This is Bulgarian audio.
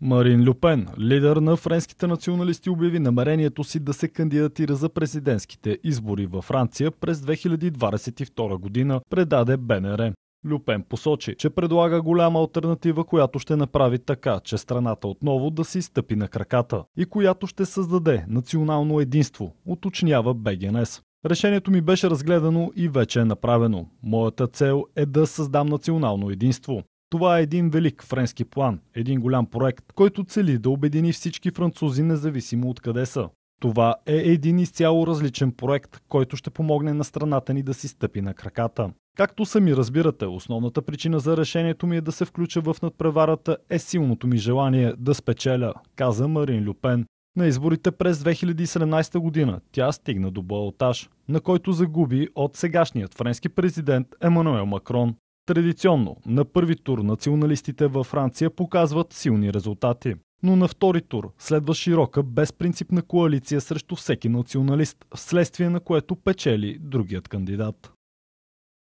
Марин Люпен, лидер на френските националисти, обяви намерението си да се кандидатира за президентските избори във Франция през 2022 година, предаде БНР. Люпен посочи, че предлага голяма альтернатива, която ще направи така, че страната отново да си стъпи на краката и която ще създаде национално единство, уточнява БГНС. Решението ми беше разгледано и вече е направено. Моята цел е да създам национално единство. Това е един велик френски план, един голям проект, който цели да обедини всички французи независимо от къде са. Това е един изцяло различен проект, който ще помогне на страната ни да си стъпи на краката. Както сами разбирате, основната причина за решението ми е да се включа в надпреварата е силното ми желание да спечеля, каза Марин Люпен. На изборите през 2017 година тя стигна до балотаж, на който загуби от сегашният френски президент Емануел Макрон. Традиционно, на първи тур националистите във Франция показват силни резултати. Но на втори тур следва широка, безпринципна коалиция срещу всеки националист, вследствие на което печели другият кандидат.